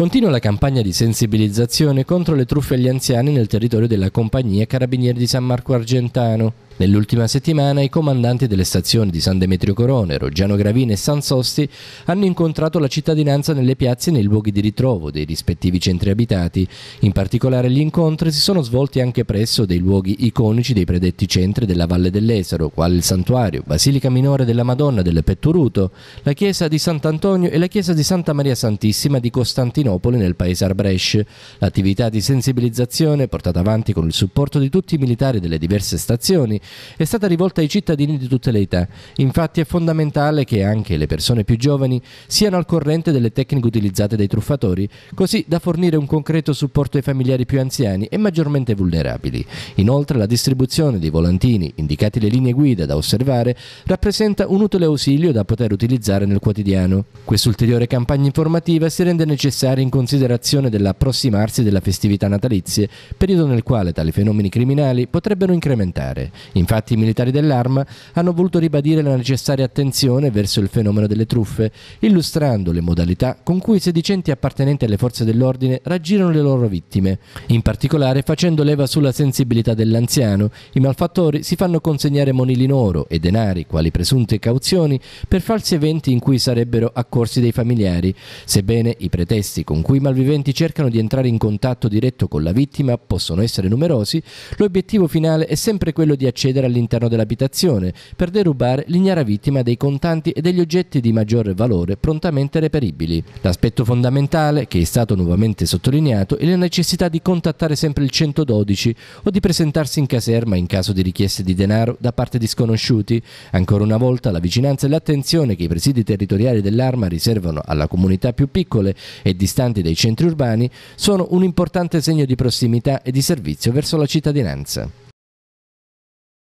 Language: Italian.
Continua la campagna di sensibilizzazione contro le truffe agli anziani nel territorio della compagnia Carabinieri di San Marco Argentano. Nell'ultima settimana i comandanti delle stazioni di San Demetrio Corone, Roggiano Gravina e San Sosti hanno incontrato la cittadinanza nelle piazze e nei luoghi di ritrovo dei rispettivi centri abitati. In particolare gli incontri si sono svolti anche presso dei luoghi iconici dei predetti centri della Valle dell'Esero, quali il Santuario, Basilica Minore della Madonna del Petturuto, la chiesa di Sant'Antonio e la chiesa di Santa Maria Santissima di Costantinopoli nel paese Arbresce. L'attività di sensibilizzazione portata avanti con il supporto di tutti i militari delle diverse stazioni è stata rivolta ai cittadini di tutte le età. Infatti è fondamentale che anche le persone più giovani siano al corrente delle tecniche utilizzate dai truffatori, così da fornire un concreto supporto ai familiari più anziani e maggiormente vulnerabili. Inoltre la distribuzione dei volantini, indicati le linee guida da osservare, rappresenta un utile ausilio da poter utilizzare nel quotidiano. Quest'ulteriore campagna informativa si rende necessaria in considerazione dell'approssimarsi della festività natalizie, periodo nel quale tali fenomeni criminali potrebbero incrementare. Infatti i militari dell'ARM hanno voluto ribadire la necessaria attenzione verso il fenomeno delle truffe, illustrando le modalità con cui i sedicenti appartenenti alle forze dell'ordine raggirano le loro vittime. In particolare facendo leva sulla sensibilità dell'anziano, i malfattori si fanno consegnare monili in oro e denari, quali presunte cauzioni, per falsi eventi in cui sarebbero accorsi dei familiari, sebbene i pretesti con cui i malviventi cercano di entrare in contatto diretto con la vittima possono essere numerosi, l'obiettivo finale è sempre quello di accedere accedere all'interno dell'abitazione per derubare l'ignara vittima dei contanti e degli oggetti di maggior valore prontamente reperibili. L'aspetto fondamentale, che è stato nuovamente sottolineato, è la necessità di contattare sempre il 112 o di presentarsi in caserma in caso di richieste di denaro da parte di sconosciuti. Ancora una volta la vicinanza e l'attenzione che i presidi territoriali dell'Arma riservano alla comunità più piccole e distanti dai centri urbani sono un importante segno di prossimità e di servizio verso la cittadinanza.